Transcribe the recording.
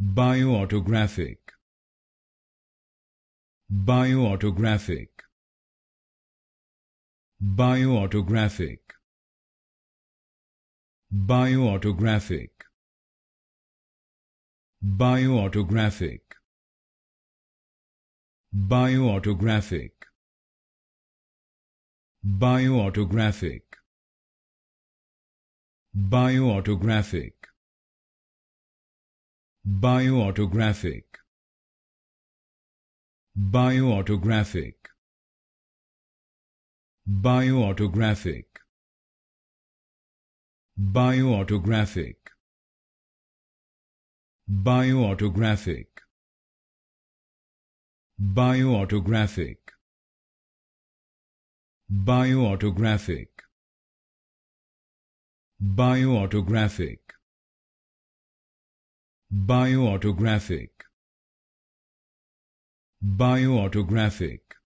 Bioautographic Bioautographic Bioautographic Bioautographic Bioautographic Bioautographic Bioautographic Bioautographic Bioautographic Bioautographic Bioautographic Bioautographic Bioautographic Bioautographic Bioautographic Bioautographic Bioautographic Bioautographic